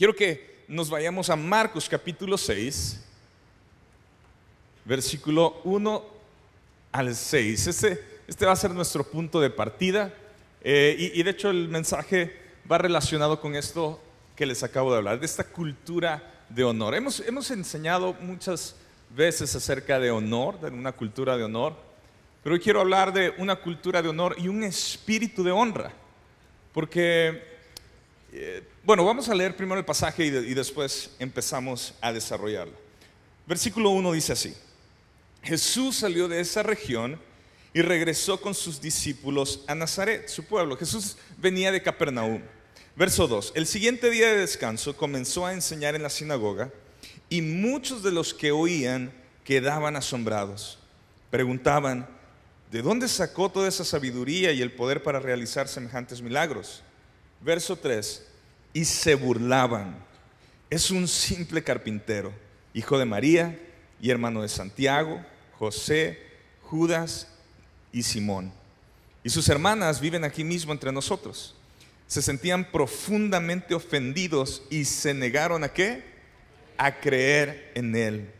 Quiero que nos vayamos a Marcos capítulo 6, versículo 1 al 6. Este, este va a ser nuestro punto de partida eh, y, y de hecho el mensaje va relacionado con esto que les acabo de hablar, de esta cultura de honor. Hemos, hemos enseñado muchas veces acerca de honor, de una cultura de honor, pero hoy quiero hablar de una cultura de honor y un espíritu de honra, porque eh, bueno, vamos a leer primero el pasaje y, y después empezamos a desarrollarlo. Versículo 1 dice así, Jesús salió de esa región y regresó con sus discípulos a Nazaret, su pueblo. Jesús venía de Capernaum. Verso 2, el siguiente día de descanso comenzó a enseñar en la sinagoga y muchos de los que oían quedaban asombrados. Preguntaban, ¿de dónde sacó toda esa sabiduría y el poder para realizar semejantes milagros? Verso 3, y se burlaban. Es un simple carpintero, hijo de María y hermano de Santiago, José, Judas y Simón. Y sus hermanas viven aquí mismo entre nosotros. Se sentían profundamente ofendidos y se negaron a qué? A creer en él.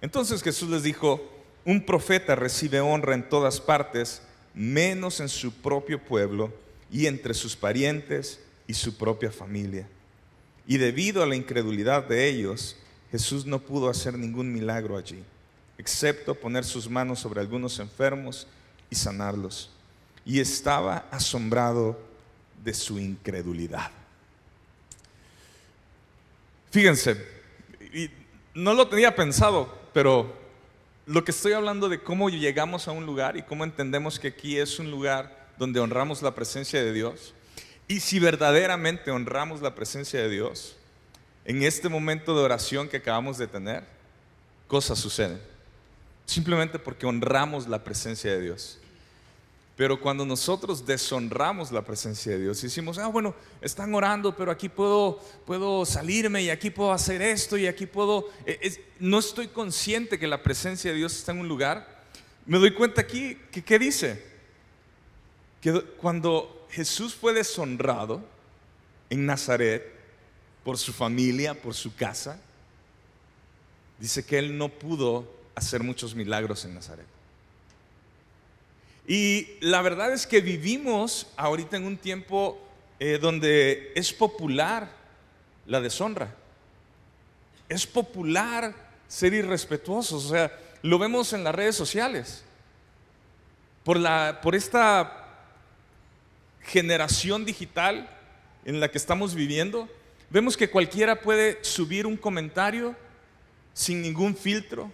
Entonces Jesús les dijo, un profeta recibe honra en todas partes, menos en su propio pueblo y entre sus parientes y su propia familia. Y debido a la incredulidad de ellos, Jesús no pudo hacer ningún milagro allí, excepto poner sus manos sobre algunos enfermos y sanarlos. Y estaba asombrado de su incredulidad. Fíjense, no lo tenía pensado, pero lo que estoy hablando de cómo llegamos a un lugar y cómo entendemos que aquí es un lugar donde honramos la presencia de Dios, y si verdaderamente honramos la presencia de Dios, en este momento de oración que acabamos de tener, cosas suceden. Simplemente porque honramos la presencia de Dios. Pero cuando nosotros deshonramos la presencia de Dios, y decimos, ah, bueno, están orando, pero aquí puedo, puedo salirme y aquí puedo hacer esto y aquí puedo... E, no estoy consciente que la presencia de Dios está en un lugar. Me doy cuenta aquí que, ¿qué dice? Que cuando Jesús fue deshonrado en Nazaret por su familia, por su casa, dice que él no pudo hacer muchos milagros en Nazaret. Y la verdad es que vivimos ahorita en un tiempo eh, donde es popular la deshonra. Es popular ser irrespetuosos. O sea, lo vemos en las redes sociales. Por, la, por esta generación digital en la que estamos viviendo, vemos que cualquiera puede subir un comentario sin ningún filtro,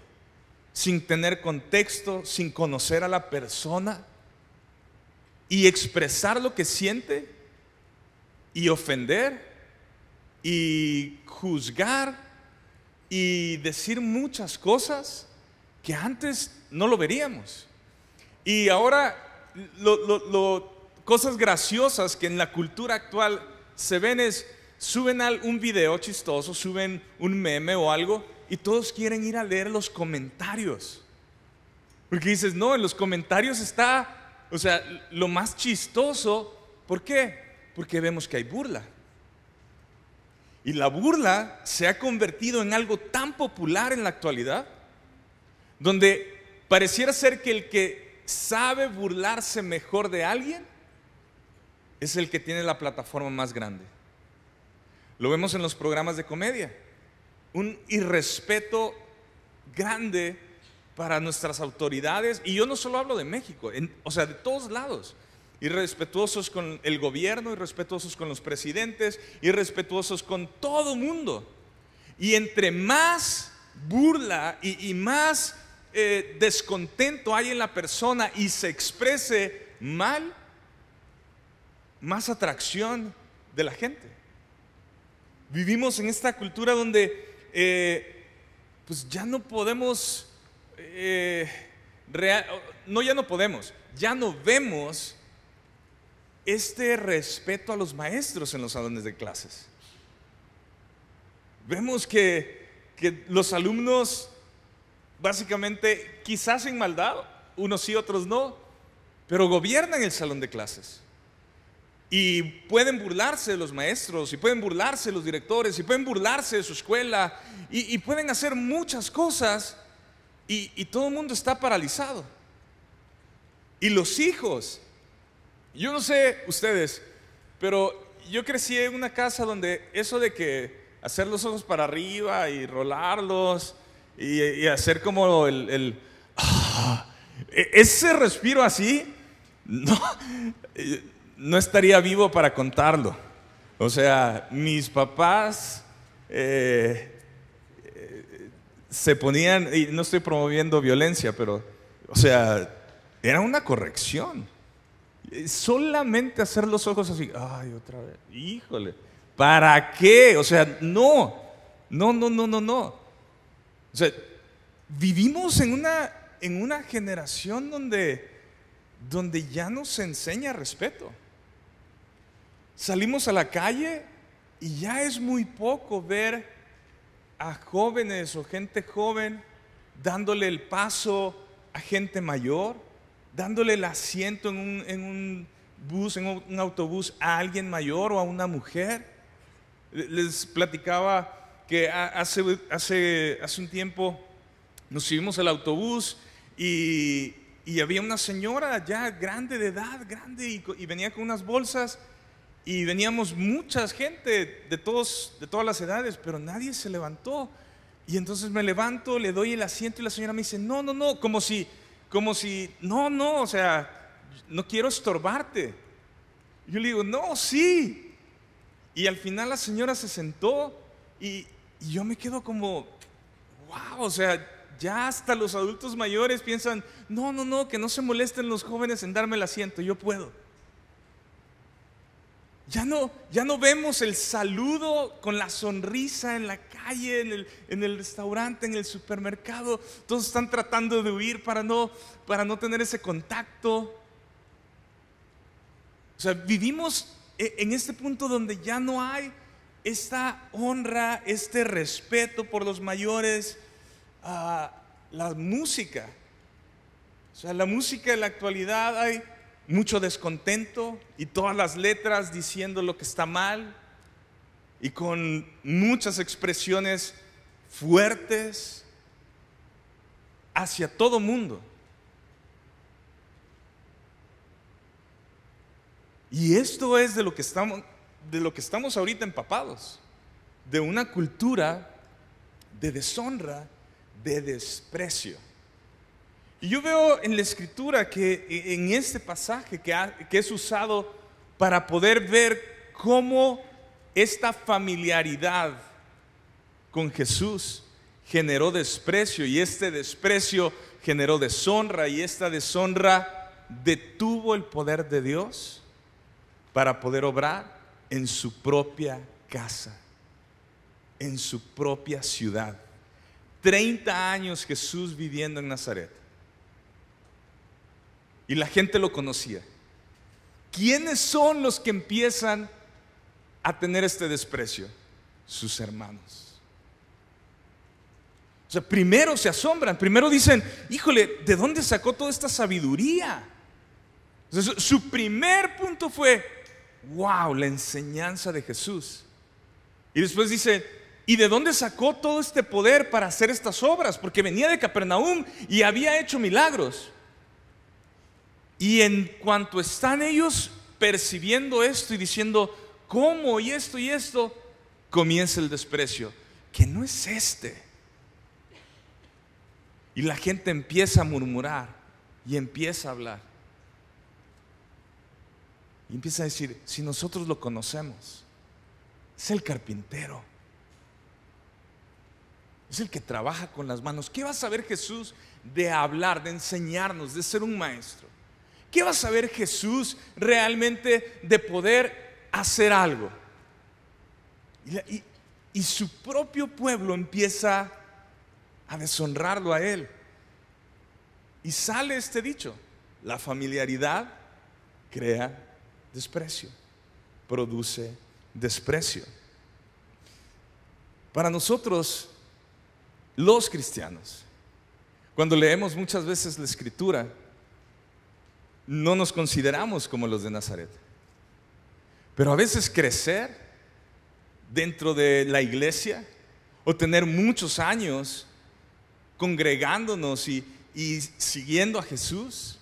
sin tener contexto, sin conocer a la persona y expresar lo que siente y ofender y juzgar y decir muchas cosas que antes no lo veríamos. Y ahora lo, lo cosas graciosas que en la cultura actual se ven es, suben un video chistoso, suben un meme o algo, y todos quieren ir a leer los comentarios. Porque dices, no, en los comentarios está, o sea, lo más chistoso. ¿Por qué? Porque vemos que hay burla. Y la burla se ha convertido en algo tan popular en la actualidad, donde pareciera ser que el que sabe burlarse mejor de alguien es el que tiene la plataforma más grande. Lo vemos en los programas de comedia. Un irrespeto grande para nuestras autoridades, y yo no solo hablo de México, o sea, de todos lados. Irrespetuosos con el gobierno, irrespetuosos con los presidentes, irrespetuosos con todo mundo. Y entre más burla y, más eh, descontento hay en la persona y se exprese mal, más atracción de la gente. Vivimos en esta cultura donde eh, pues ya no podemos, eh, no ya no podemos, ya no vemos este respeto a los maestros en los salones de clases. Vemos que, que los alumnos básicamente quizás en maldad, unos sí, otros no, pero gobiernan el salón de clases. Y pueden burlarse los maestros, y pueden burlarse los directores, y pueden burlarse de su escuela, y, pueden hacer muchas cosas, y, todo el mundo está paralizado. Y los hijos, yo no sé ustedes, pero yo crecí en una casa donde eso de que hacer los ojos para arriba y rolarlos y, hacer como el, ah, e-, ese respiro así, no, no estaría vivo para contarlo. O sea, mis papás eh, eh, se ponían, y no estoy promoviendo violencia, pero, o sea, era una corrección. Solamente hacer los ojos así, ay, otra vez, híjole, ¿para qué? O sea, no, no, no, no, no, no. O sea, vivimos en una, en una generación donde, donde ya no se enseña respeto. Salimos a la calle y ya es muy poco ver a jóvenes o gente joven dándole el paso a gente mayor, dándole el asiento en un, en un bus, en un autobús a alguien mayor o a una mujer. Les platicaba que hace, hace, hace un tiempo nos subimos al autobús y, y había una señora ya grande de edad, grande, y, y venía con unas bolsas y veníamos mucha gente de, todos, de todas las edades, pero nadie se levantó. Y entonces me levanto, le doy el asiento y la señora me dice, no, no, no, como si, como si, no, no, o sea, no quiero estorbarte. Yo le digo, no, sí. Y al final la señora se sentó y yo me quedo como, wow, o sea, ya hasta los adultos mayores piensan, no, no, no, que no se molesten los jóvenes en darme el asiento, yo puedo. Ya no, ya no vemos el saludo con la sonrisa en la calle, en el, restaurante, en el supermercado. Todos están tratando de huir para no, para no tener ese contacto. O sea, vivimos e, en este punto donde ya no hay esta honra, este respeto por los mayores, ah, la música. O sea, la música en la actualidad hay mucho descontento y todas las letras diciendo lo que está mal y con muchas expresiones fuertes hacia todo mundo. Y esto es de lo que estamos, de lo que estamos ahorita empapados, de una cultura de deshonra, de desprecio. Y yo veo en la escritura que e, en este pasaje que, que es usado para poder ver cómo esta familiaridad con Jesús generó desprecio y este desprecio generó deshonra y esta deshonra detuvo el poder de Dios para poder obrar en su propia casa, en su propia ciudad. Treinta años Jesús viviendo en Nazaret y la gente lo conocía. ¿Quiénes son los que empiezan a tener este desprecio? Sus hermanos. O sea, primero se asombran, primero dicen, híjole, ¿de dónde sacó toda esta sabiduría? su primer punto fue, wow, la enseñanza de Jesús. Y después dice, ¿y de dónde sacó todo este poder para hacer estas obras? Porque venía de Capernaum y había hecho milagros. Y en cuanto están ellos percibiendo esto y diciendo, ¿cómo? Y esto y esto, comienza el desprecio, que no es este. Y la gente empieza a murmurar y empieza a hablar. Y empieza a decir, si nosotros lo conocemos, es el carpintero. Es el que trabaja con las manos. ¿Qué va a saber Jesús de hablar, de enseñarnos, de ser un maestro? ¿Qué va a saber Jesús realmente de poder hacer algo? Y, su propio pueblo empieza a deshonrarlo a él. Y sale este dicho, la familiaridad crea desprecio, produce desprecio. Para nosotros, los cristianos, cuando leemos muchas veces la escritura, no nos consideramos como los de Nazaret. Pero a veces crecer dentro de la iglesia o tener muchos años congregándonos y, siguiendo a Jesús,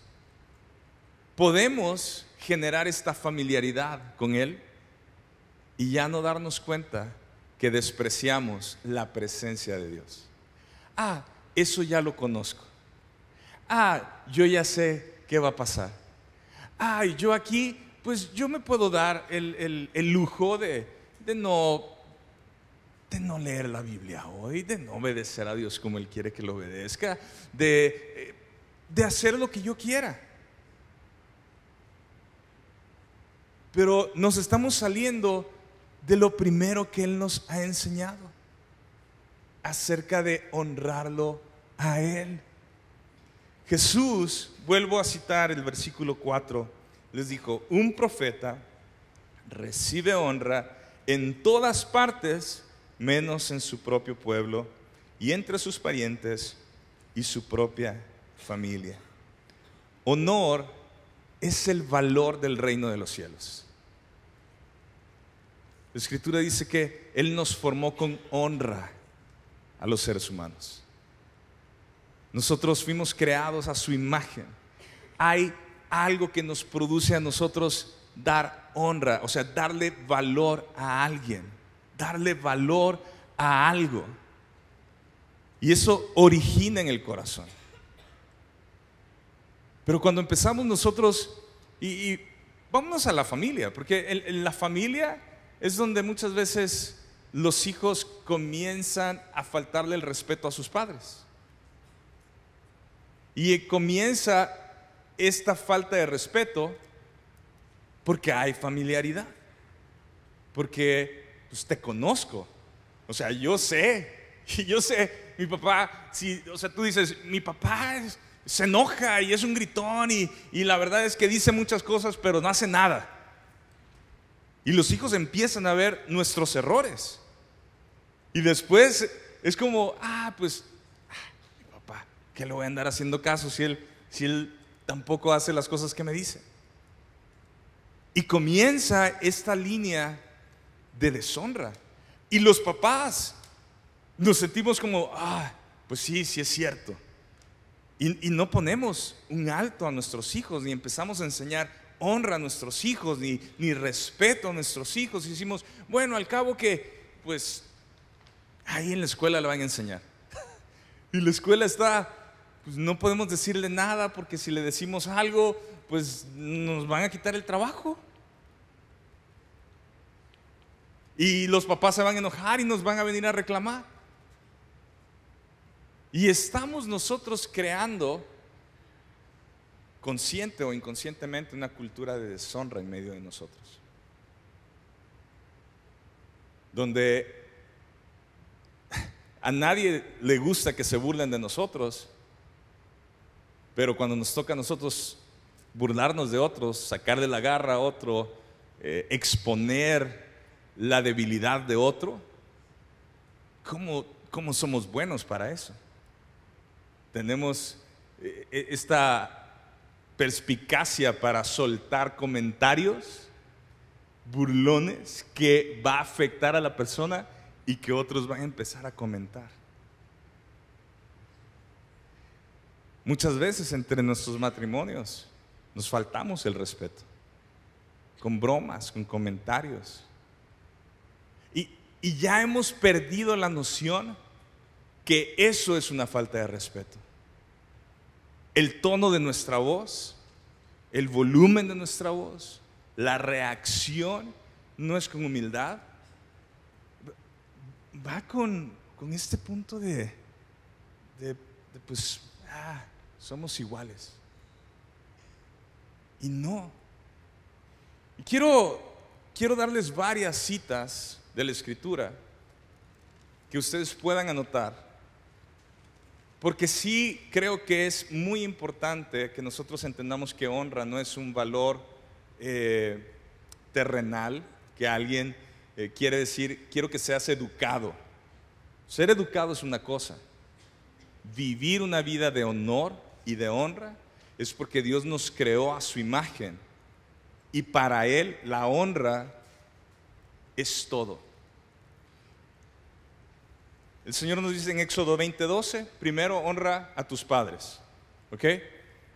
podemos generar esta familiaridad con Él y ya no darnos cuenta que despreciamos la presencia de Dios. Ah, eso ya lo conozco. Ah, yo ya sé ¿qué va a pasar? Ay, yo aquí, pues yo me puedo dar el, lujo de, no, de no leer la Biblia hoy, de no obedecer a Dios como Él quiere que lo obedezca, eh, de hacer lo que yo quiera. Pero nos estamos saliendo de lo primero que Él nos ha enseñado acerca de honrarlo a Él. Jesús, vuelvo a citar el versículo 4, les dijo, un profeta recibe honra en todas partes, menos en su propio pueblo y entre sus parientes y su propia familia. Honor es el valor del reino de los cielos. La escritura dice que Él nos formó con honra a los seres humanos. Nosotros fuimos creados a su imagen. Hay algo que nos produce a nosotros dar honra, o sea, darle valor a alguien, darle valor a algo. Y eso origina en el corazón. Pero cuando empezamos nosotros, y, vámonos a la familia, porque en la familia es donde muchas veces los hijos comienzan a faltarle el respeto a sus padres. Y comienza esta falta de respeto porque hay familiaridad, porque pues, te conozco, o sea, yo sé, y yo sé, mi papá, si, o sea, tú dices, mi papá se enoja y es un gritón y la verdad es que dice muchas cosas, pero no hace nada. Y los hijos empiezan a ver nuestros errores. Y después es como, ah, pues que le voy a andar haciendo caso si él, si él tampoco hace las cosas que me dice? Y comienza esta línea de deshonra. Y los papás nos sentimos como, ah, pues sí, sí es cierto. Y, no ponemos un alto a nuestros hijos, ni empezamos a enseñar honra a nuestros hijos, ni, ni respeto a nuestros hijos. Y decimos, bueno, al cabo que, pues, ahí en la escuela le van a enseñar. Y la escuela está pues, no podemos decirle nada porque si le decimos algo, pues nos van a quitar el trabajo. Y los papás se van a enojar y nos van a venir a reclamar. Y estamos nosotros creando, consciente o inconscientemente, una cultura de deshonra en medio de nosotros. Donde a nadie le gusta que se burlen de nosotros, pero cuando nos toca a nosotros burlarnos de otros, sacar de la garra a otro, eh, exponer la debilidad de otro, ¿cómo, ¿cómo, somos buenos para eso? Tenemos eh, e, esta perspicacia para soltar comentarios burlones que va a afectar a la persona y que otros van a empezar a comentar. Muchas veces entre nuestros matrimonios nos faltamos el respeto, con bromas, con comentarios. Y, ya hemos perdido la noción que eso es una falta de respeto. El tono de nuestra voz, el volumen de nuestra voz, la reacción no es con humildad, va con, este punto de, de pues, ah, somos iguales. Y no. quiero, darles varias citas de la escritura que ustedes puedan anotar, porque sí creo que es muy importante que nosotros entendamos que honra no es un valor eh, terrenal, que alguien eh, quiere decir, quiero que seas educado. Ser educado es una cosa, vivir una vida de honor y de honra es porque Dios nos creó a su imagen y para Él la honra es todo. El Señor nos dice en Éxodo 20:12, primero honra a tus padres. ¿Ok?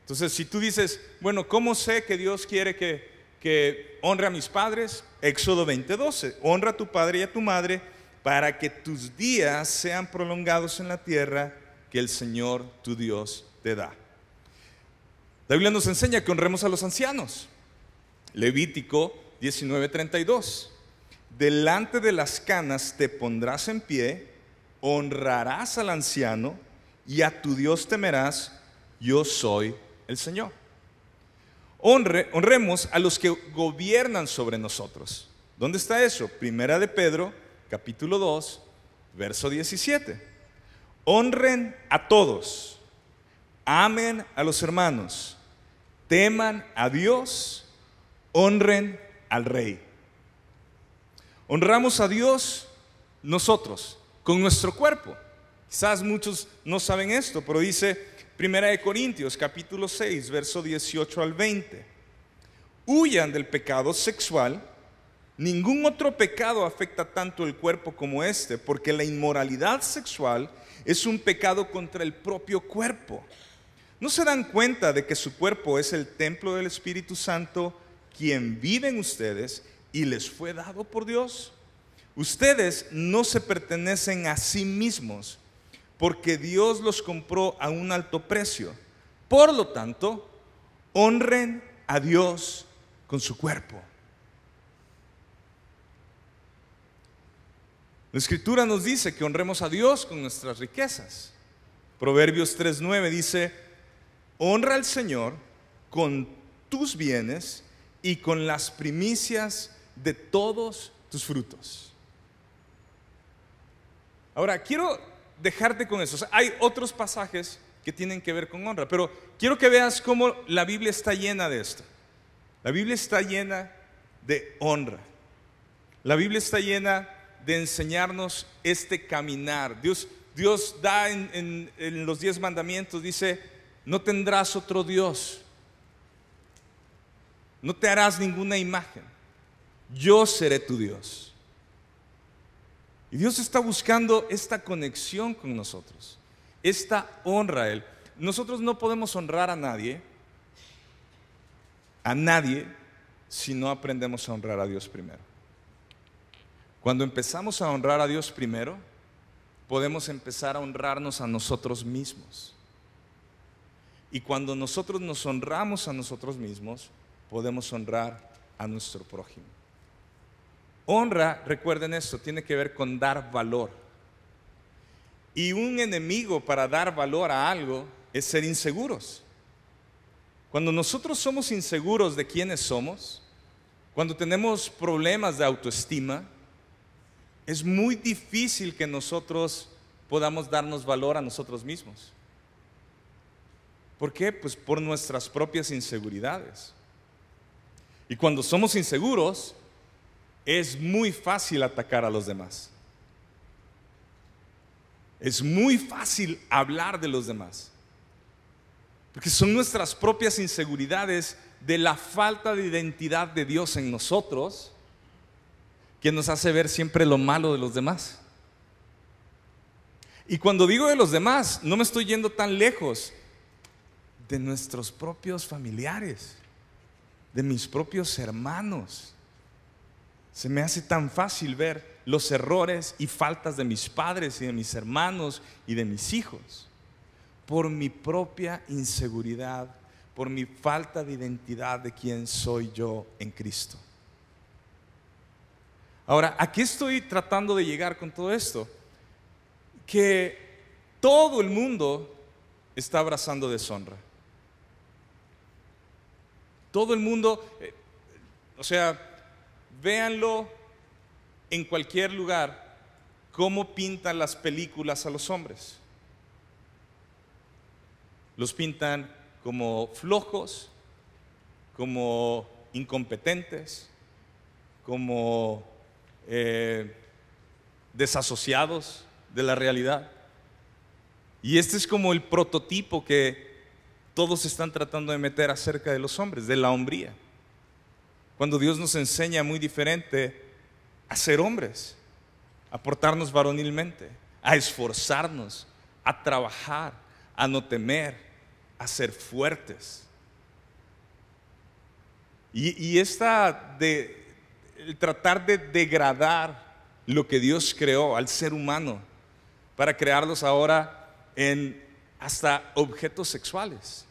Entonces, si tú dices, bueno, ¿cómo sé que Dios quiere que, que honre a mis padres? Éxodo 20:12, honra a tu padre y a tu madre para que tus días sean prolongados en la tierra que el Señor tu Dios la Biblia nos enseña que honremos a los ancianos. Levítico 19:32. Delante de las canas te pondrás en pie, honrarás al anciano y a tu Dios temerás, yo soy el Señor. Honre, honremos a los que gobiernan sobre nosotros. ¿Dónde está eso? Primera de Pedro, capítulo 2, verso 17. Honren a todos amen a los hermanos, teman a Dios, honren al Rey. Honramos a Dios nosotros, con nuestro cuerpo. Quizás muchos no saben esto, pero dice Primera de Corintios capítulo 6, verso 18 al 20. Huyan del pecado sexual. Ningún otro pecado afecta tanto el cuerpo como este, porque la inmoralidad sexual es un pecado contra el propio cuerpo. ¿No se dan cuenta de que su cuerpo es el templo del Espíritu Santo, quien vive en ustedes y les fue dado por Dios? Ustedes no se pertenecen a sí mismos, porque Dios los compró a un alto precio. Por lo tanto, honren a Dios con su cuerpo. La escritura nos dice que honremos a Dios con nuestras riquezas. Proverbios 3.9 dice, honra al Señor con tus bienes y con las primicias de todos tus frutos. Ahora, quiero dejarte con eso. Hay otros pasajes que tienen que ver con honra, pero quiero que veas cómo la Biblia está llena de esto. La Biblia está llena de honra. La Biblia está llena de enseñarnos este caminar. Dios, Dios da en, en los diez mandamientos, dice, no tendrás otro Dios. No te harás ninguna imagen. Yo seré tu Dios. Y Dios está buscando esta conexión con nosotros, esta honra a Él. Nosotros no podemos honrar a nadie, a nadie, si no aprendemos a honrar a Dios primero. Cuando empezamos a honrar a Dios primero, podemos empezar a honrarnos a nosotros mismos. Y cuando nosotros nos honramos a nosotros mismos, podemos honrar a nuestro prójimo. Honra, recuerden esto, tiene que ver con dar valor. Y un enemigo para dar valor a algo es ser inseguros. Cuando nosotros somos inseguros de quiénes somos, cuando tenemos problemas de autoestima, es muy difícil que nosotros podamos darnos valor a nosotros mismos. ¿Por qué? Pues por nuestras propias inseguridades. Y cuando somos inseguros, es muy fácil atacar a los demás. Es muy fácil hablar de los demás. Porque son nuestras propias inseguridades de la falta de identidad de Dios en nosotros que nos hace ver siempre lo malo de los demás. Y cuando digo de los demás, no me estoy yendo tan lejos de nuestros propios familiares, de mis propios hermanos. Se me hace tan fácil ver los errores y faltas de mis padres y de mis hermanos y de mis hijos por mi propia inseguridad, por mi falta de identidad de quién soy yo en Cristo. Ahora, ¿a qué estoy tratando de llegar con todo esto? Que todo el mundo está abrazando deshonra. Todo el mundo, eh, o sea, véanlo en cualquier lugar, cómo pintan las películas a los hombres. Los pintan como flojos, como incompetentes, como eh, desasociados de la realidad. Y este es como el prototipo que todos están tratando de meter acerca de los hombres, de la hombría. Cuando Dios nos enseña muy diferente a ser hombres, a portarnos varonilmente, a esforzarnos, a trabajar, a no temer, a ser fuertes. Y, esta de tratar de degradar lo que Dios creó al ser humano para crearlos ahora en hasta objetos sexuales.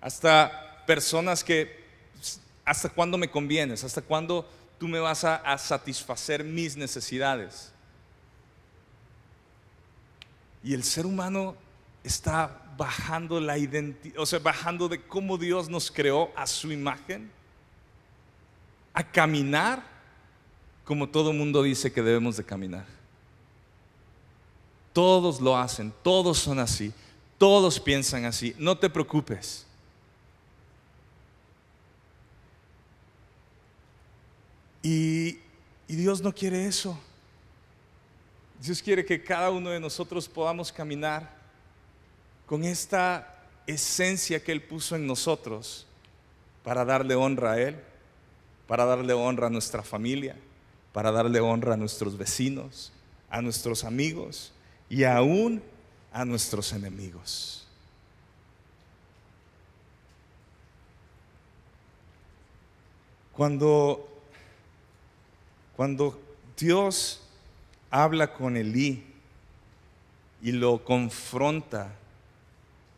hasta personas que, pues, ¿hasta cuándo me convienes? ¿Hasta cuándo tú me vas a, satisfacer mis necesidades? Y el ser humano está bajando la identidad, o sea, bajando de cómo Dios nos creó a su imagen, a caminar como todo mundo dice que debemos de caminar. Todos lo hacen, todos son así, todos piensan así, no te preocupes. Y, Dios no quiere eso. Dios quiere que cada uno de nosotros podamos caminar con esta esencia que Él puso en nosotros para darle honra a Él, para darle honra a nuestra familia, para darle honra a nuestros vecinos, a nuestros amigos y aún a nuestros enemigos. Cuando cuando Dios habla con Elí y lo confronta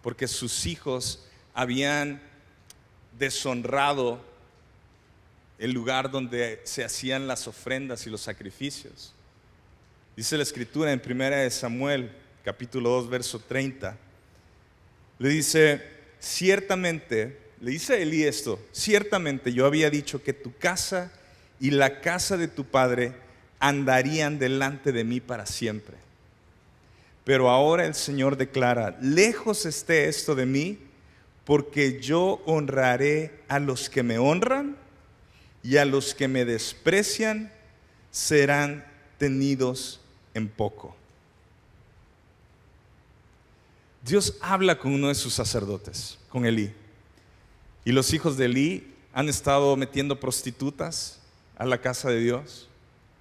porque sus hijos habían deshonrado el lugar donde se hacían las ofrendas y los sacrificios. Dice la escritura en primera de Samuel, capítulo 2, verso 30. Le dice, ciertamente, le dice Elí esto, ciertamente yo había dicho que tu casa y la casa de tu padre andarían delante de mí para siempre. Pero ahora el Señor declara, lejos esté esto de mí, porque yo honraré a los que me honran y a los que me desprecian serán tenidos en poco. Dios habla con uno de sus sacerdotes, con Elí. Y los hijos de Elí han estado metiendo prostitutas, a la casa de Dios,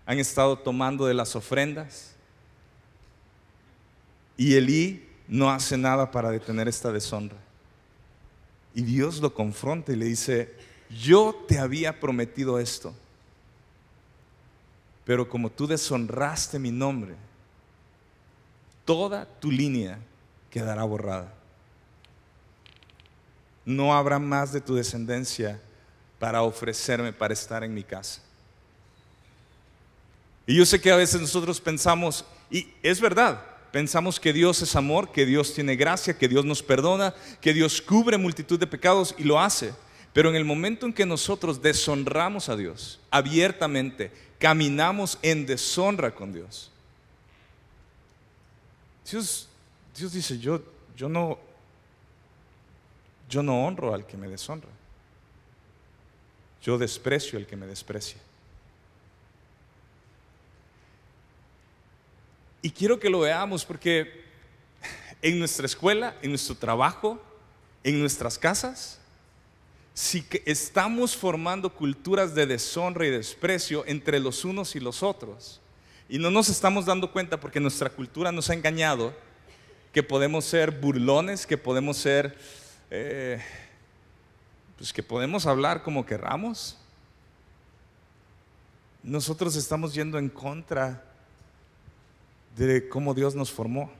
han estado tomando de las ofrendas y Elí no hace nada para detener esta deshonra. Y Dios lo confronta y le dice, yo te había prometido esto, pero como tú deshonraste mi nombre, toda tu línea quedará borrada. No habrá más de tu descendencia para ofrecerme, para estar en mi casa. Y yo sé que a veces nosotros pensamos, y es verdad, pensamos que Dios es amor, que Dios tiene gracia, que Dios nos perdona, que Dios cubre multitud de pecados y lo hace. Pero en el momento en que nosotros deshonramos a Dios abiertamente, caminamos en deshonra con Dios. Dios, Dios dice, yo, yo, no, yo no honro al que me deshonra. Yo desprecio al que me desprecia. Y quiero que lo veamos porque en nuestra escuela, en nuestro trabajo, en nuestras casas, si estamos formando culturas de deshonra y desprecio entre los unos y los otros, y no nos estamos dando cuenta porque nuestra cultura nos ha engañado, que podemos ser burlones, que podemos ser eh, pues que podemos hablar como querramos. Nosotros estamos yendo en contra de cómo Dios nos formó.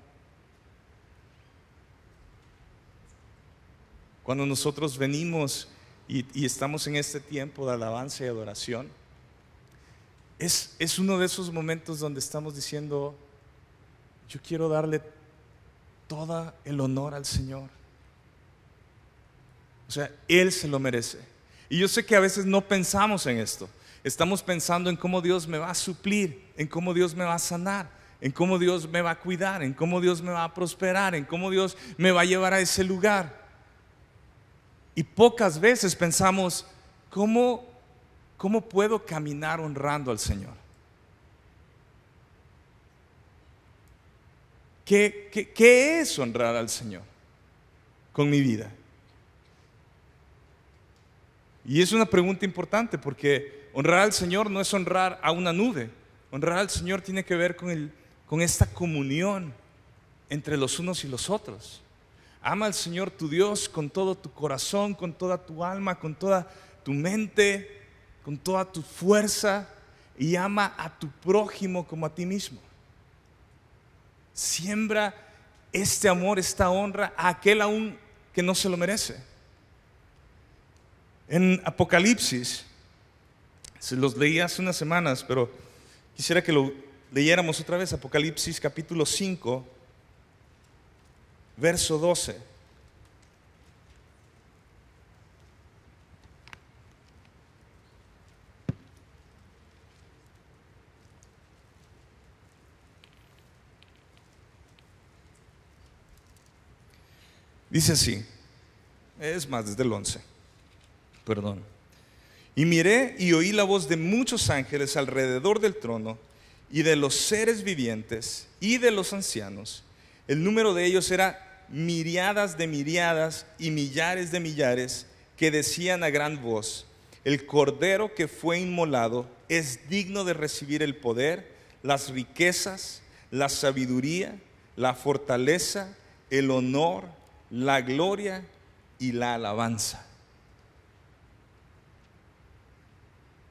Cuando nosotros venimos y, estamos en este tiempo de alabanza y adoración, es, es uno de esos momentos donde estamos diciendo, yo quiero darle todo el honor al Señor. O sea, Él se lo merece. Y yo sé que a veces no pensamos en esto. Estamos pensando en cómo Dios me va a suplir, en cómo Dios me va a sanar, en cómo Dios me va a cuidar, en cómo Dios me va a prosperar, en cómo Dios me va a llevar a ese lugar. Y pocas veces pensamos, ¿cómo, cómo puedo caminar honrando al Señor? ¿Qué, qué es honrar al Señor con mi vida? Y es una pregunta importante porque honrar al Señor no es honrar a una nube. Honrar al Señor tiene que ver con, con esta comunión entre los unos y los otros. Ama al Señor tu Dios con todo tu corazón, con toda tu alma, con toda tu mente, con toda tu fuerza y ama a tu prójimo como a ti mismo. Siembra este amor, esta honra a aquel aún que no se lo merece. En Apocalipsis, se los leí hace unas semanas, pero quisiera que lo leyéramos otra vez, Apocalipsis capítulo 5, verso 12. Dice así, es más, desde el 11 perdón. Y miré y oí la voz de muchos ángeles alrededor del trono y de los seres vivientes y de los ancianos. El número de ellos era miriadas de miriadas y millares de millares que decían a gran voz, el cordero que fue inmolado es digno de recibir el poder, las riquezas, la sabiduría, la fortaleza, el honor, la gloria y la alabanza.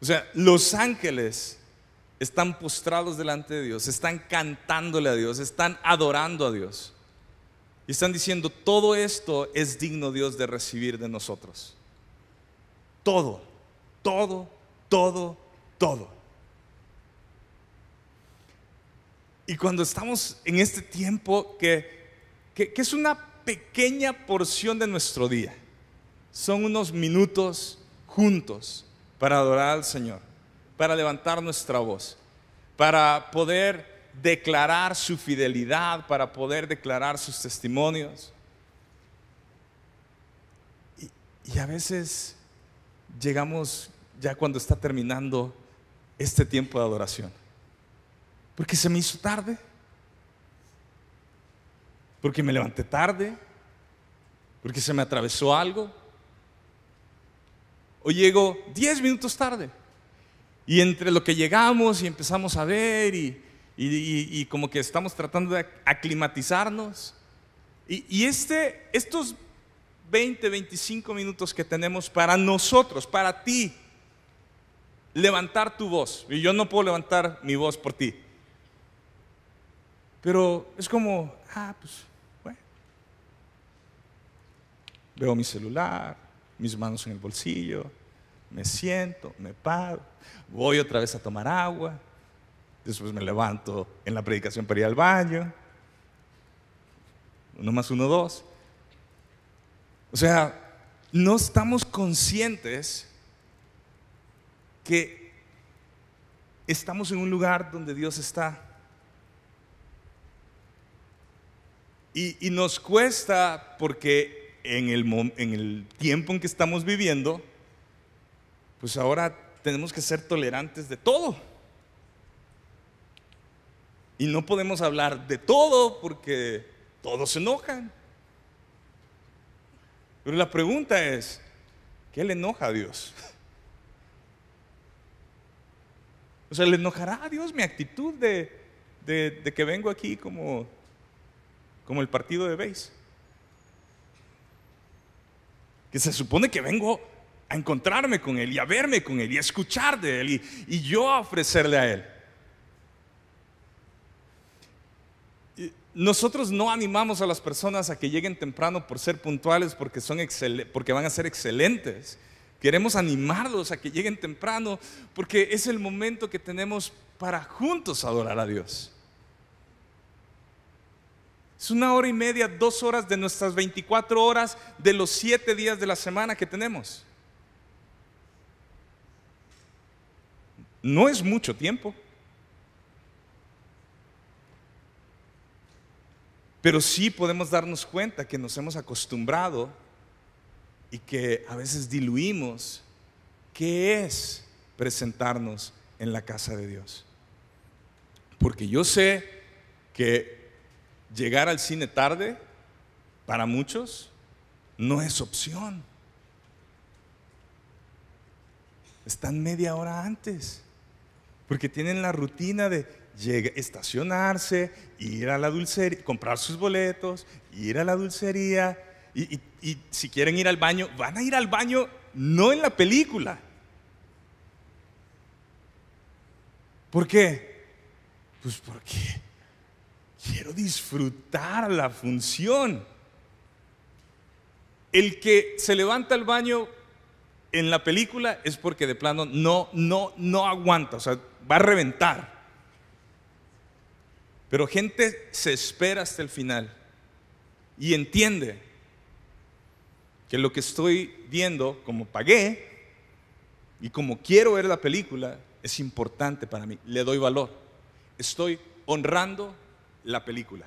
O sea, los ángeles están postrados delante de Dios, están cantándole a Dios, están adorando a Dios. Y están diciendo, todo esto es digno Dios de recibir de nosotros. Todo, todo, todo, todo. Y cuando estamos en este tiempo que, que es una pequeña porción de nuestro día, son unos minutos juntos para adorar al Señor, para levantar nuestra voz, para poder declarar su fidelidad, para poder declarar sus testimonios. Y, a veces llegamos ya cuando está terminando este tiempo de adoración, porque se me hizo tarde, porque me levanté tarde, porque se me atravesó algo o llego 10 minutos tarde. Y entre lo que llegamos y empezamos a ver y, y, como que estamos tratando de aclimatizarnos. Y, este, estos 20, 25 minutos que tenemos para nosotros, para ti, levantar tu voz. Y yo no puedo levantar mi voz por ti. Pero es como, ah, pues, bueno. Veo mi celular, mis manos en el bolsillo, me siento, me paro, voy otra vez a tomar agua, después me levanto en la predicación para ir al baño, uno más uno, dos. O sea, no estamos conscientes que estamos en un lugar donde Dios está. Y, y nos cuesta porque en el, tiempo en que estamos viviendo, pues ahora tenemos que ser tolerantes de todo. Y no podemos hablar de todo porque todos se enojan. Pero la pregunta es, ¿qué le enoja a Dios? O sea, ¿le enojará a Dios mi actitud de, que vengo aquí como, como el partido de Beis? que se supone que vengo a encontrarme con Él y a verme con Él y a escuchar de Él y, yo a ofrecerle a Él. Nosotros no animamos a las personas a que lleguen temprano por ser puntuales porque, son porque van a ser excelentes. Queremos animarlos a que lleguen temprano porque es el momento que tenemos para juntos adorar a Dios. Es una hora y media, dos horas de nuestras 24 horas de los siete días de la semana que tenemos. No es mucho tiempo. Pero sí podemos darnos cuenta que nos hemos acostumbrado y que a veces diluimos qué es presentarnos en la casa de Dios. Porque yo sé que llegar al cine tarde, para muchos, no es opción. Están media hora antes, porque tienen la rutina de estacionarse, ir a la dulcería, comprar sus boletos, ir a la dulcería, y, y si quieren ir al baño, van a ir al baño no en la película. ¿Por qué? Pues porque Quiero disfrutar la función. El que se levanta al baño en la película es porque de plano no, no, no aguanta, o sea, va a reventar. Pero gente se espera hasta el final y entiende que lo que estoy viendo, como pagué y como quiero ver la película, es importante para mí, le doy valor. Estoy honrando la película.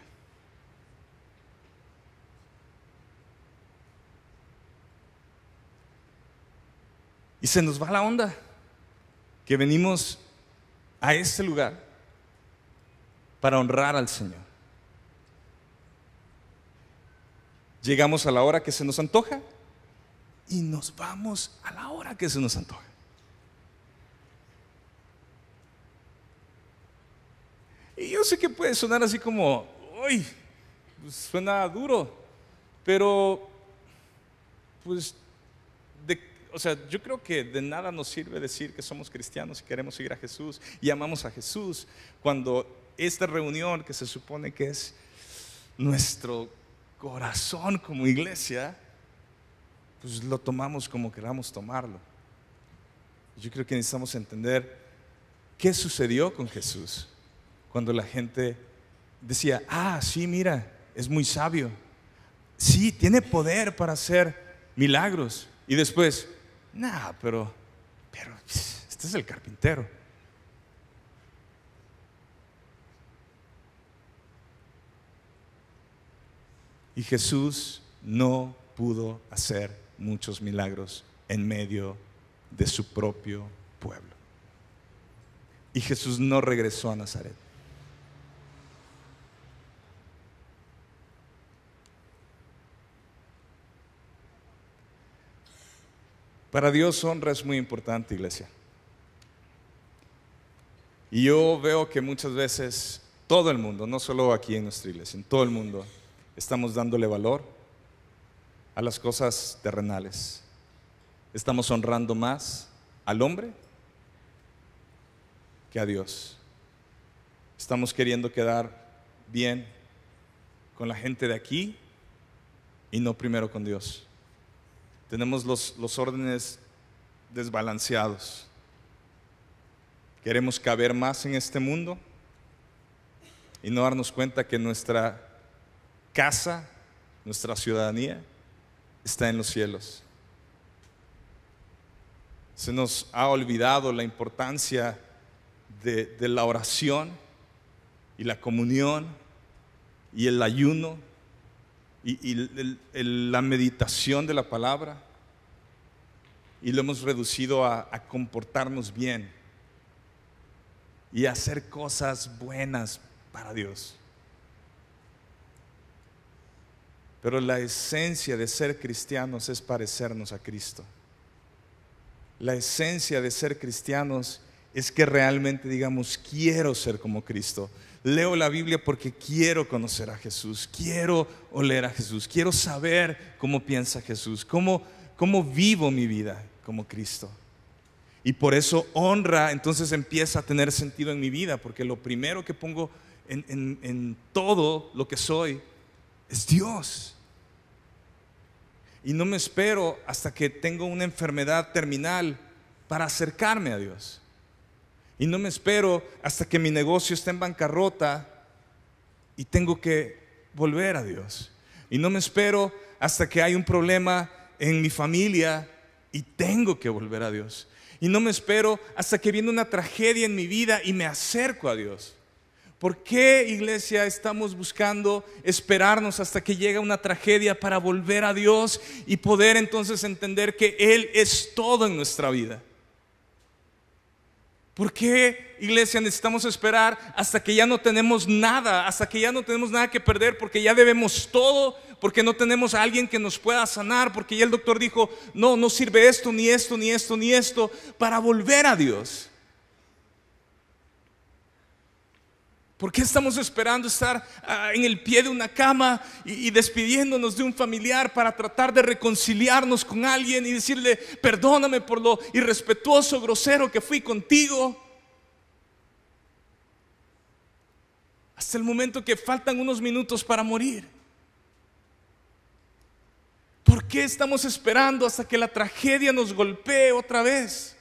Y se nos va la onda que venimos a este lugar para honrar al Señor. Llegamos a la hora que se nos antoja y nos vamos a la hora que se nos antoja. Y yo sé que puede sonar así como, uy, pues, suena duro, pero pues, o sea, yo creo que de nada nos sirve decir que somos cristianos y queremos seguir a Jesús y amamos a Jesús cuando esta reunión que se supone que es nuestro corazón como iglesia, pues lo tomamos como queramos tomarlo. Yo creo que necesitamos entender qué sucedió con Jesús cuando la gente decía, ah, sí, mira, es muy sabio. Sí, tiene poder para hacer milagros. Y después, nah, pero, pero, este es el carpintero. Y Jesús no pudo hacer muchos milagros en medio de su propio pueblo. Y Jesús no regresó a Nazaret. Para Dios honra es muy importante, iglesia. Y yo veo que muchas veces todo el mundo, no solo aquí en nuestra iglesia, en todo el mundo, estamos dándole valor a las cosas terrenales. Estamos honrando más al hombre que a Dios. Estamos queriendo quedar bien con la gente de aquí y no primero con Dios tenemos los, órdenes desbalanceados. Queremos caber más en este mundo y no darnos cuenta que nuestra casa, nuestra ciudadanía, está en los cielos. Se nos ha olvidado la importancia de, la oración y la comunión y el ayuno y, la meditación de la palabra y lo hemos reducido a, comportarnos bien y a hacer cosas buenas para Dios. Pero la esencia de ser cristianos es parecernos a Cristo. La esencia de ser cristianos es que realmente digamos, quiero ser como Cristo. Leo la Biblia porque quiero conocer a Jesús, quiero oler a Jesús, quiero saber cómo piensa Jesús, cómo, cómo vivo mi vida como Cristo. Y por eso honra entonces empieza a tener sentido en mi vida, porque lo primero que pongo en, todo lo que soy es Dios. Y no me espero hasta que tengo una enfermedad terminal para acercarme a Dios. Y no me espero hasta que mi negocio esté en bancarrota y tengo que volver a Dios. Y no me espero hasta que hay un problema en mi familia y tengo que volver a Dios. Y no me espero hasta que viene una tragedia en mi vida y me acerco a Dios. ¿Por qué, iglesia, estamos buscando esperarnos hasta que llega una tragedia para volver a Dios y poder entonces entender que Él es todo en nuestra vida? ¿Por qué, iglesia, necesitamos esperar hasta que ya no tenemos nada, hasta que ya no tenemos nada que perder, porque ya debemos todo porque no tenemos a alguien que nos pueda sanar, porque ya el doctor dijo, no, no sirve esto, ni esto, ni esto, ni esto, para volver a Dios. ¿Por qué estamos esperando estar ah, en el pie de una cama y, despidiéndonos de un familiar para tratar de reconciliarnos con alguien y decirle, perdóname por lo irrespetuoso, grosero que fui contigo? Hasta el momento que faltan unos minutos para morir. ¿Por qué estamos esperando hasta que la tragedia nos golpee otra vez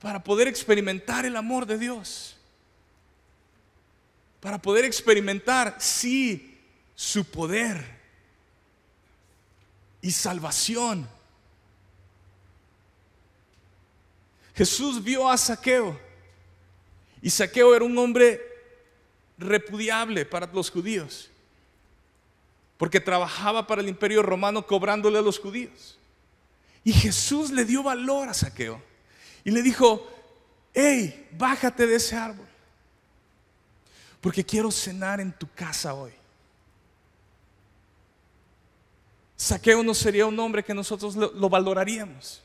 para poder experimentar el amor de Dios? Para poder experimentar, sí, su poder y salvación. Jesús vio a Saqueo y Saqueo era un hombre repudiable para los judíos porque trabajaba para el imperio romano cobrándole a los judíos. Y Jesús le dio valor a Saqueo y le dijo, hey, bájate de ese árbol, porque quiero cenar en tu casa hoy. Saqueo no sería un hombre que nosotros lo, lo valoraríamos,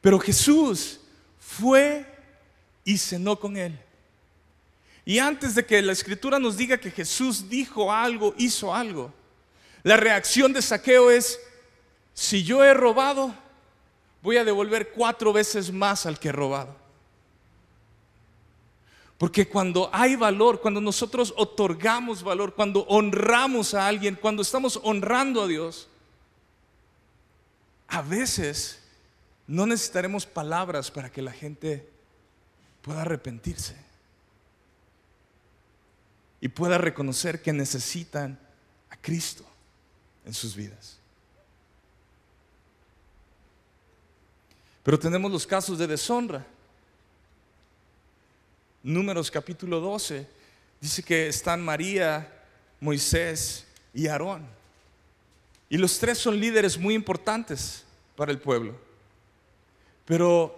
pero Jesús fue y cenó con él. Y antes de que la escritura nos diga que Jesús dijo algo, hizo algo, la reacción de saqueo es, si yo he robado, voy a devolver cuatro veces más al que he robado. Porque cuando hay valor, cuando nosotros otorgamos valor, cuando honramos a alguien, cuando estamos honrando a Dios, a veces no necesitaremos palabras para que la gente pueda arrepentirse y pueda reconocer que necesitan a Cristo en sus vidas. Pero tenemos los casos de deshonra. Números capítulo 12 dice que están María, Moisés y Aarón. Y los tres son líderes muy importantes para el pueblo. Pero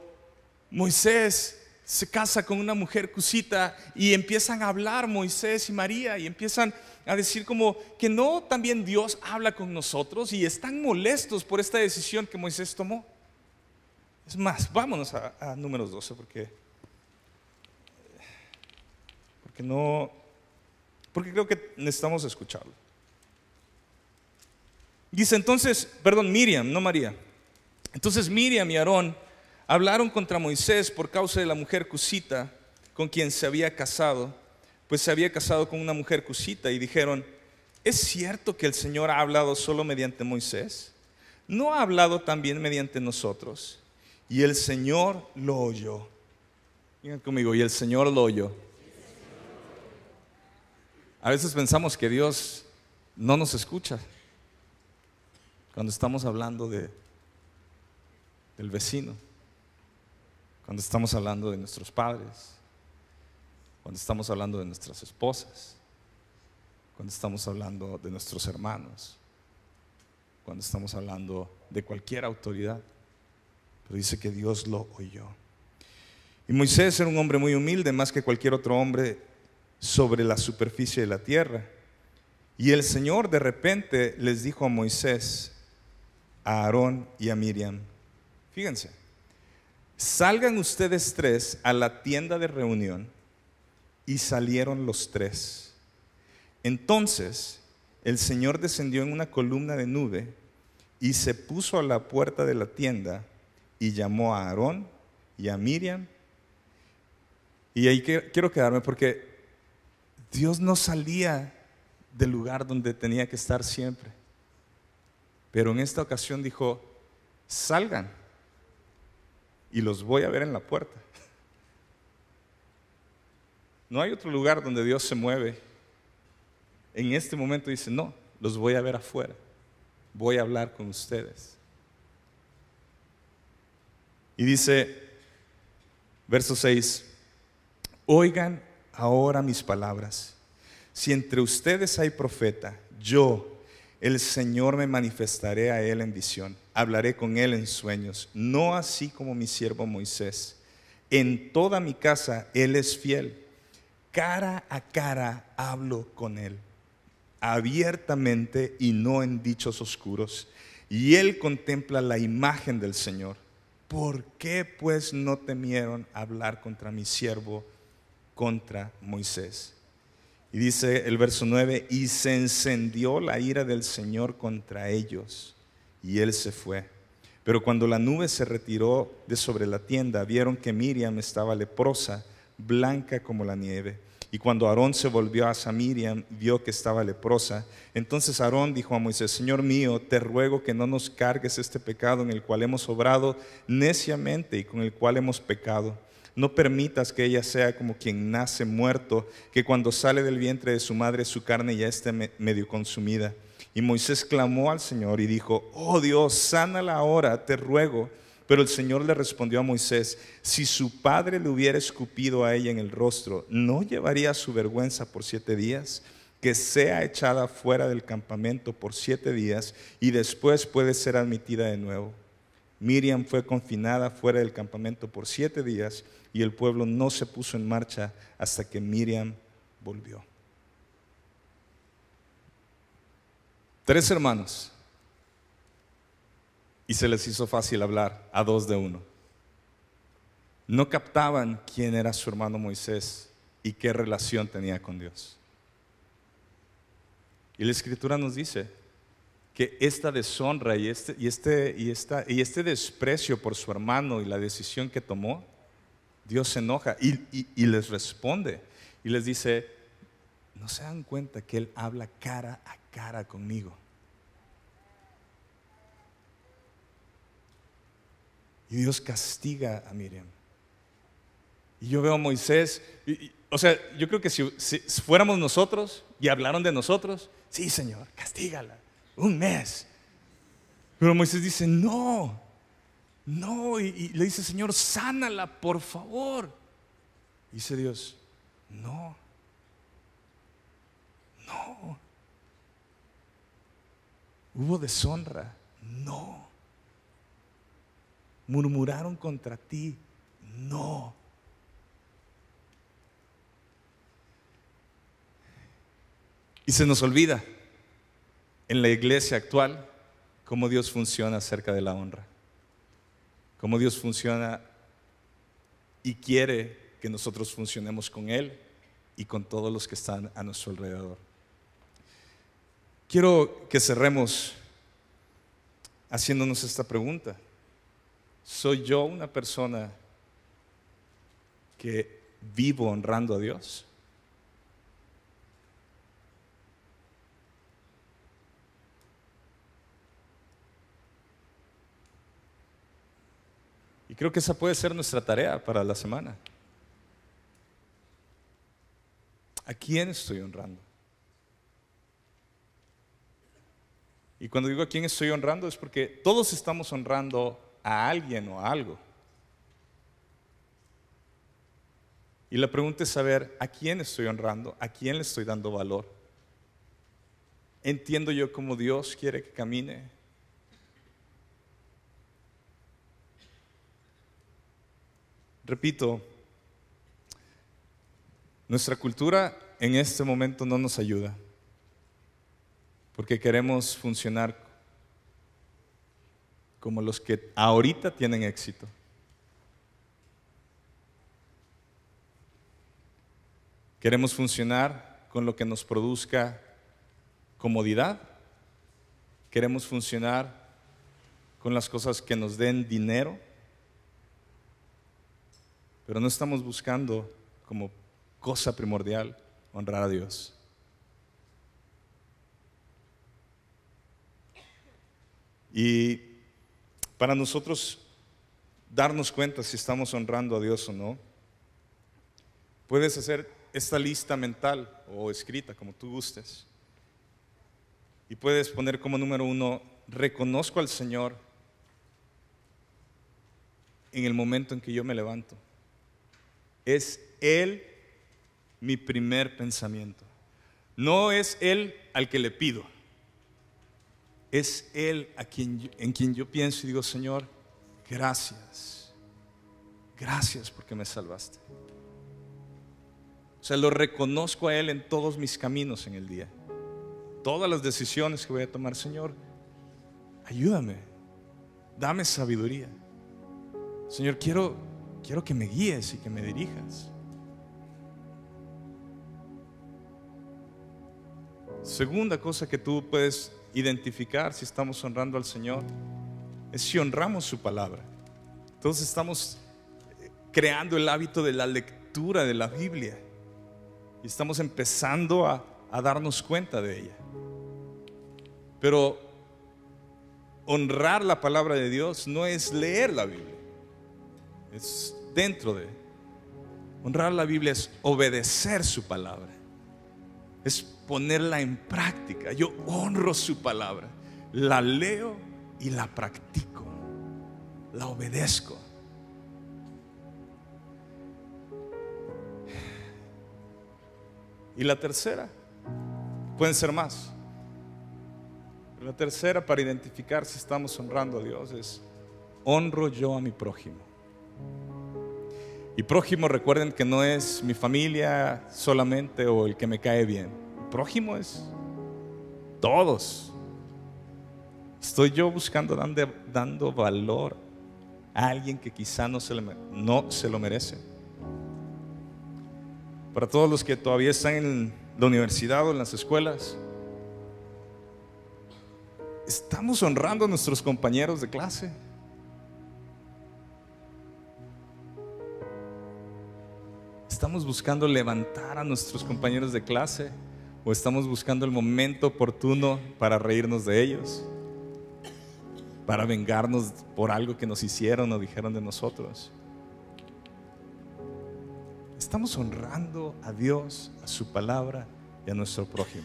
Moisés se casa con una mujer cusita y empiezan a hablar Moisés y María y empiezan a decir como que no, también Dios habla con nosotros y están molestos por esta decisión que Moisés tomó. Es más, vámonos a, números 12 porque, porque no, porque creo que necesitamos escucharlo. Dice entonces, perdón, Miriam, no María. Entonces Miriam y Aarón Hablaron contra Moisés por causa de la mujer cusita con quien se había casado, pues se había casado con una mujer cusita y dijeron, ¿es cierto que el Señor ha hablado solo mediante Moisés? ¿No ha hablado también mediante nosotros? Y el Señor lo oyó. Miren conmigo, y el Señor lo oyó. A veces pensamos que Dios no nos escucha cuando estamos hablando del vecino cuando estamos hablando de nuestros padres, cuando estamos hablando de nuestras esposas, cuando estamos hablando de nuestros hermanos, cuando estamos hablando de cualquier autoridad. Pero dice que Dios lo oyó. Y Moisés era un hombre muy humilde, más que cualquier otro hombre sobre la superficie de la tierra. Y el Señor de repente les dijo a Moisés, a Aarón y a Miriam, fíjense, salgan ustedes tres a la tienda de reunión. Y salieron los tres. Entonces el Señor descendió en una columna de nube y se puso a la puerta de la tienda y llamó a Aarón y a Miriam. Y ahí quiero quedarme porque Dios no salía del lugar donde tenía que estar siempre. Pero en esta ocasión dijo, salgan y los voy a ver en la puerta. No hay otro lugar donde Dios se mueve. En este momento dice, no, los voy a ver afuera. Voy a hablar con ustedes. Y dice, verso 6, oigan ahora mis palabras. Si entre ustedes hay profeta, yo el Señor me manifestaré a él en visión, hablaré con él en sueños, no así como mi siervo Moisés. En toda mi casa él es fiel, cara a cara hablo con él, abiertamente y no en dichos oscuros, y él contempla la imagen del Señor. ¿Por qué pues no temieron hablar contra mi siervo, contra Moisés? Y dice el verso 9, y se encendió la ira del Señor contra ellos, y él se fue. Pero cuando la nube se retiró de sobre la tienda, vieron que Miriam estaba leprosa, blanca como la nieve. Y cuando Aarón se volvió hacia Miriam, vio que estaba leprosa. Entonces Aarón dijo a Moisés, Señor mío, te ruego que no nos cargues este pecado en el cual hemos obrado neciamente y con el cual hemos pecado no permitas que ella sea como quien nace muerto, que cuando sale del vientre de su madre su carne ya esté medio consumida. Y Moisés clamó al Señor y dijo, oh Dios, sánala ahora, te ruego. Pero el Señor le respondió a Moisés, si su padre le hubiera escupido a ella en el rostro, ¿no llevaría su vergüenza por siete días? Que sea echada fuera del campamento por siete días y después puede ser admitida de nuevo. Miriam fue confinada fuera del campamento por siete días y el pueblo no se puso en marcha hasta que Miriam volvió. Tres hermanos. Y se les hizo fácil hablar a dos de uno. No captaban quién era su hermano Moisés y qué relación tenía con Dios. Y la escritura nos dice que esta deshonra y este, y este, y esta, y este desprecio por su hermano y la decisión que tomó Dios se enoja y, les responde y les dice, no se dan cuenta que Él habla cara a cara conmigo. Y Dios castiga a Miriam. Y yo veo a Moisés, o sea, yo creo que si, si, fuéramos nosotros y hablaron de nosotros, sí, Señor, castígala, un mes. Pero Moisés dice, no, no, y, le dice, Señor, sánala, por favor. Dice Dios, no, no. Hubo deshonra, no. Murmuraron contra ti, no. Y se nos olvida en la iglesia actual cómo Dios funciona acerca de la honra cómo Dios funciona y quiere que nosotros funcionemos con Él y con todos los que están a nuestro alrededor. Quiero que cerremos haciéndonos esta pregunta. ¿Soy yo una persona que vivo honrando a Dios? creo que esa puede ser nuestra tarea para la semana. ¿A quién estoy honrando? Y cuando digo a quién estoy honrando es porque todos estamos honrando a alguien o a algo. Y la pregunta es saber a quién estoy honrando, a quién le estoy dando valor. Entiendo yo cómo Dios quiere que camine, Repito, nuestra cultura en este momento no nos ayuda, porque queremos funcionar como los que ahorita tienen éxito. Queremos funcionar con lo que nos produzca comodidad. Queremos funcionar con las cosas que nos den dinero pero no estamos buscando como cosa primordial honrar a Dios. Y para nosotros darnos cuenta si estamos honrando a Dios o no, puedes hacer esta lista mental o escrita, como tú gustes. Y puedes poner como número uno, reconozco al Señor en el momento en que yo me levanto es Él mi primer pensamiento. No es Él al que le pido. Es Él a quien, en quien yo pienso y digo, Señor, gracias. Gracias porque me salvaste. O sea, lo reconozco a Él en todos mis caminos en el día. Todas las decisiones que voy a tomar, Señor, ayúdame. Dame sabiduría. Señor, quiero quiero que me guíes y que me dirijas. Segunda cosa que tú puedes identificar si estamos honrando al Señor es si honramos su palabra. Entonces estamos eh, creando el hábito de la lectura de la Biblia y estamos empezando a, a darnos cuenta de ella. Pero honrar la palabra de Dios no es leer la Biblia es dentro de. Honrar la Biblia es obedecer su palabra, es ponerla en práctica. Yo honro su palabra, la leo y la practico, la obedezco. Y la tercera, pueden ser más. La tercera para identificar si estamos honrando a Dios es, honro yo a mi prójimo. Y prójimo, recuerden que no es mi familia solamente o el que me cae bien. Prójimo es todos. Estoy yo buscando dando, dando valor a alguien que quizá no se, no se lo merece. Para todos los que todavía están en la universidad o en las escuelas, estamos honrando a nuestros compañeros de clase. ¿Estamos buscando levantar a nuestros compañeros de clase o estamos buscando el momento oportuno para reírnos de ellos? Para vengarnos por algo que nos hicieron o dijeron de nosotros. Estamos honrando a Dios, a su palabra y a nuestro prójimo.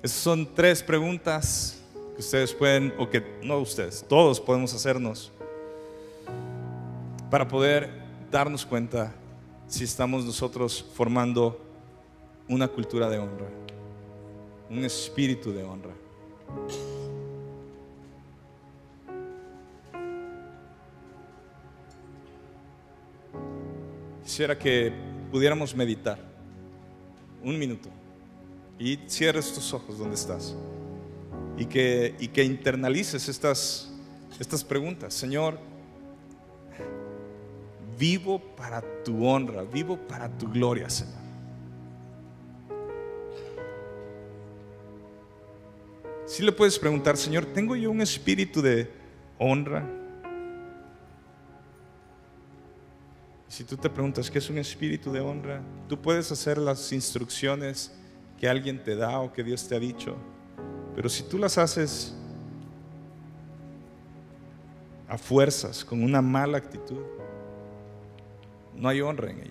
Esas son tres preguntas que ustedes pueden, o que no ustedes, todos podemos hacernos para poder darnos cuenta si estamos nosotros formando una cultura de honra, un espíritu de honra. Quisiera que pudiéramos meditar un minuto y cierres tus ojos donde estás y que, y que internalices estas, estas preguntas. Señor, vivo para tu honra, vivo para tu gloria, Señor. Si le puedes preguntar, Señor, ¿tengo yo un espíritu de honra? Si tú te preguntas qué es un espíritu de honra, tú puedes hacer las instrucciones que alguien te da o que Dios te ha dicho, pero si tú las haces a fuerzas, con una mala actitud, no hay honra en ella.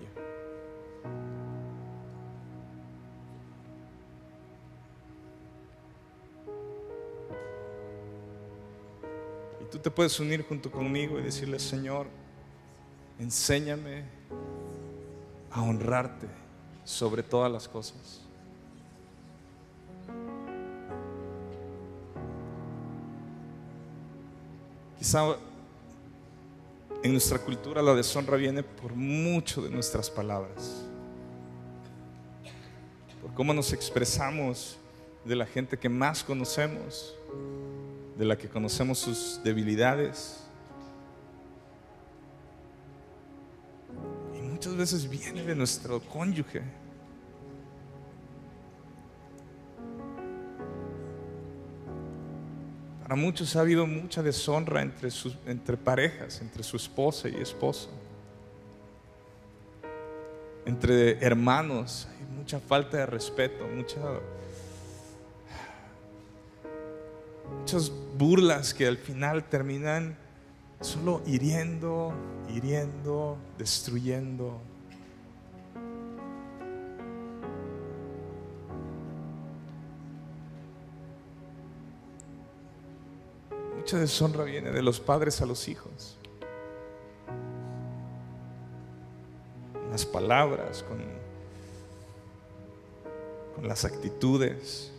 Y tú te puedes unir junto conmigo y decirle, Señor, enséñame a honrarte sobre todas las cosas. Quizá en nuestra cultura la deshonra viene por mucho de nuestras palabras, por cómo nos expresamos de la gente que más conocemos, de la que conocemos sus debilidades. Y muchas veces viene de nuestro cónyuge muchos ha habido mucha deshonra entre, sus, entre parejas, entre su esposa y esposo. Entre hermanos hay mucha falta de respeto, mucha, muchas burlas que al final terminan solo hiriendo, hiriendo, destruyendo, deshonra viene de los padres a los hijos. Las palabras, con, con las actitudes.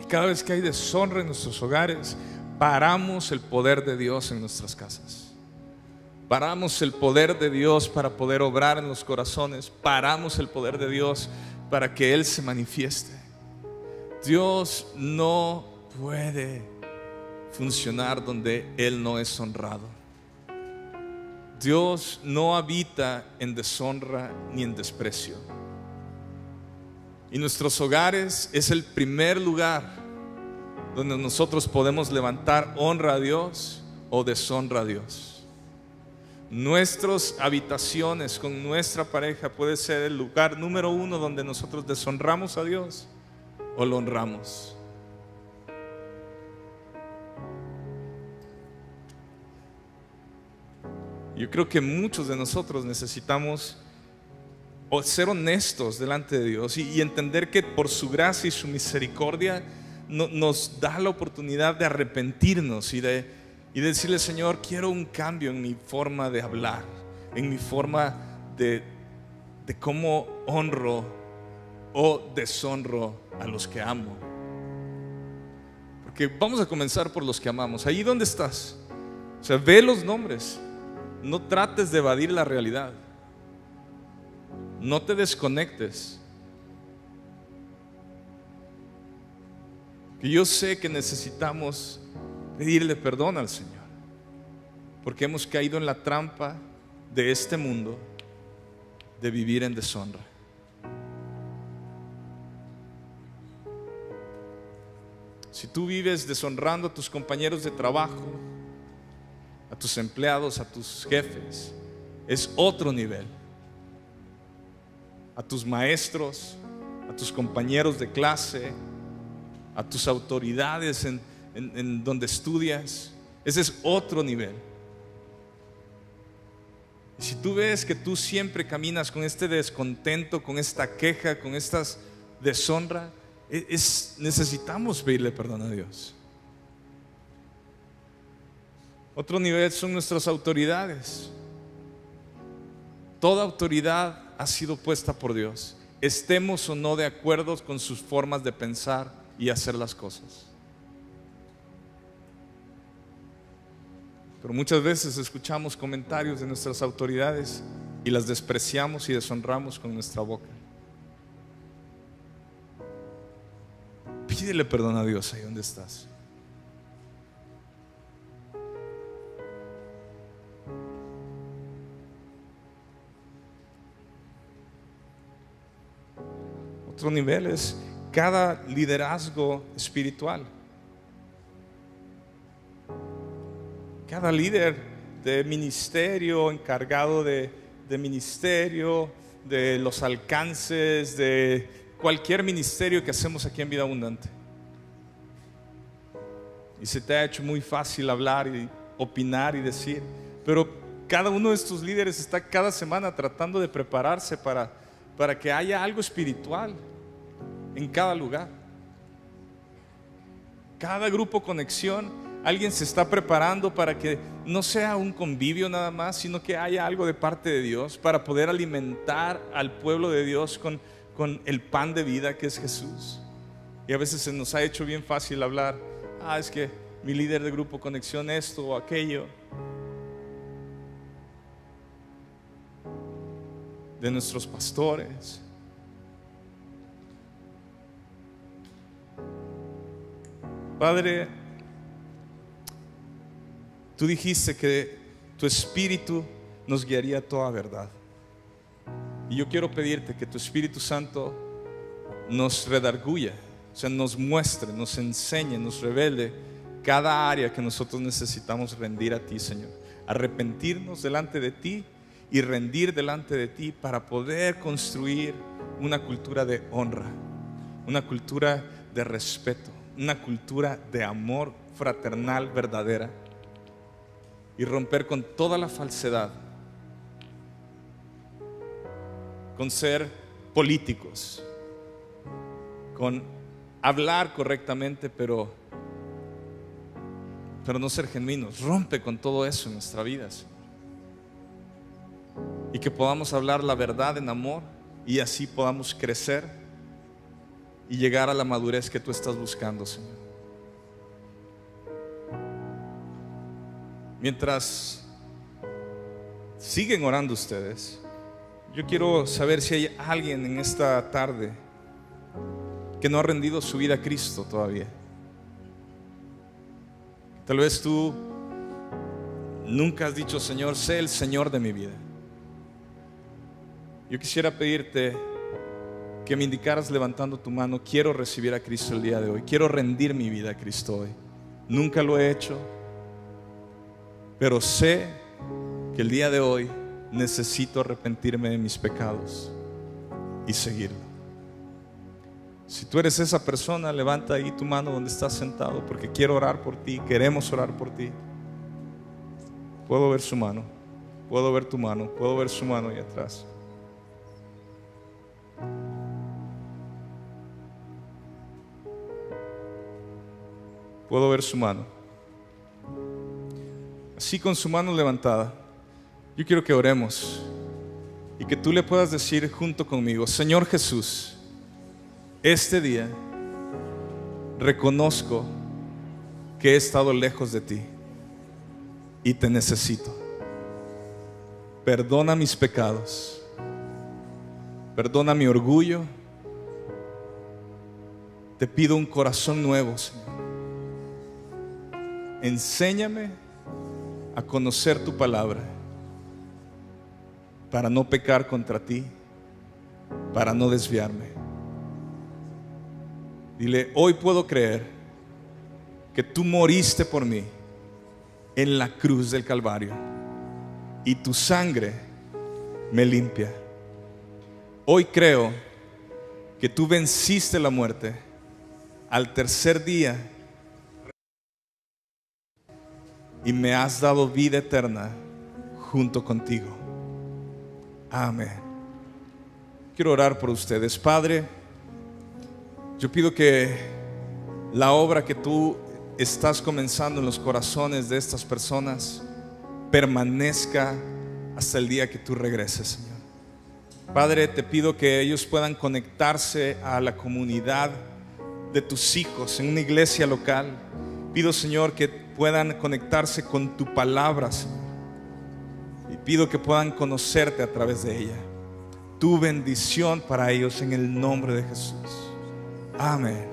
Y cada vez que hay deshonra en nuestros hogares, paramos el poder de Dios en nuestras casas. Paramos el poder de Dios para poder obrar en los corazones. Paramos el poder de Dios para que Él se manifieste. Dios no puede funcionar donde Él no es honrado. Dios no habita en deshonra ni en desprecio. Y nuestros hogares es el primer lugar donde nosotros podemos levantar honra a Dios o deshonra a Dios. Nuestras habitaciones con nuestra pareja puede ser el lugar número uno donde nosotros deshonramos a Dios o lo honramos. Yo creo que muchos de nosotros necesitamos ser honestos delante de Dios y, entender que por su gracia y su misericordia nos da la oportunidad de arrepentirnos y de y decirle, Señor, quiero un cambio en mi forma de hablar, en mi forma de, de cómo honro o deshonro a los que amo. Porque vamos a comenzar por los que amamos. Ahí donde estás. O sea, ve los nombres. No trates de evadir la realidad. No te desconectes. Que yo sé que necesitamos pedirle perdón al Señor, porque hemos caído en la trampa de este mundo de vivir en deshonra. Si tú vives deshonrando a tus compañeros de trabajo, a tus empleados, a tus jefes, es otro nivel. A tus maestros, a tus compañeros de clase, a tus autoridades en en, donde estudias. Ese es otro nivel. Y si tú ves que tú siempre caminas con este descontento, con esta queja, con estas deshonra, e, es, necesitamos pedirle perdón a Dios. Otro nivel son nuestras autoridades. Toda autoridad ha sido puesta por Dios, estemos o no de acuerdo con sus formas de pensar y hacer las cosas. Pero muchas veces escuchamos comentarios de nuestras autoridades y las despreciamos y deshonramos con nuestra boca. Pídele perdón a Dios ahí donde estás. Otro nivel es cada liderazgo espiritual. cada líder de ministerio, encargado de, ministerio, de los alcances, de cualquier ministerio que hacemos aquí en Vida Abundante. Y se te ha hecho muy fácil hablar y opinar y decir, pero cada uno de estos líderes está cada semana tratando de prepararse para, para que haya algo espiritual en cada lugar. Cada grupo conexión Alguien se está preparando para que no sea un convivio nada más, sino que haya algo de parte de Dios para poder alimentar al pueblo de Dios con, el pan de vida que es Jesús. Y a veces se nos ha hecho bien fácil hablar, ah, es que mi líder de grupo conexión esto o aquello. De nuestros pastores. Padre, Tú dijiste que tu Espíritu nos guiaría a toda verdad. Y yo quiero pedirte que tu Espíritu Santo nos redarguya, o sea, nos muestre, nos enseñe, nos revele cada área que nosotros necesitamos rendir a ti, Señor. Arrepentirnos delante de ti y rendir delante de ti para poder construir una cultura de honra, una cultura de respeto, una cultura de amor fraternal verdadera y romper con toda la falsedad, con ser políticos, con hablar correctamente, pero, pero no ser genuinos. Rompe con todo eso en nuestra vida, Señor. Y que podamos hablar la verdad en amor y así podamos crecer y llegar a la madurez que tú estás buscando, Señor. Mientras siguen orando ustedes, yo quiero saber si hay alguien en esta tarde que no ha rendido su vida a Cristo todavía. Tal vez tú nunca has dicho, Señor, sé el Señor de mi vida. Yo quisiera pedirte que me indicaras levantando tu mano, quiero recibir a Cristo el día de hoy, quiero rendir mi vida a Cristo hoy. Nunca lo he hecho, pero sé que el día de hoy necesito arrepentirme de mis pecados y seguirlo. Si tú eres esa persona, levanta ahí tu mano donde estás sentado porque quiero orar por ti, queremos orar por ti. Puedo ver su mano, puedo ver tu mano, puedo ver su mano ahí atrás. Puedo ver su mano sí con su mano levantada, yo quiero que oremos y que tú le puedas decir junto conmigo, Señor Jesús, este día reconozco que he estado lejos de ti y te necesito. Perdona mis pecados, perdona mi orgullo. Te pido un corazón nuevo, Señor. Enséñame a conocer tu palabra para no pecar contra ti, para no desviarme. Dile, hoy puedo creer que tú moriste por mí en la cruz del Calvario y tu sangre me limpia. Hoy creo que tú venciste la muerte al tercer día y me has dado vida eterna junto contigo. Amén. Quiero orar por ustedes. Padre, yo pido que la obra que tú estás comenzando en los corazones de estas personas permanezca hasta el día que tú regreses, Señor. Padre, te pido que ellos puedan conectarse a la comunidad de tus hijos en una iglesia local. Pido, Señor, que puedan conectarse con tu palabra, Señor. Y pido que puedan conocerte a través de ella. Tu bendición para ellos en el nombre de Jesús. Amén.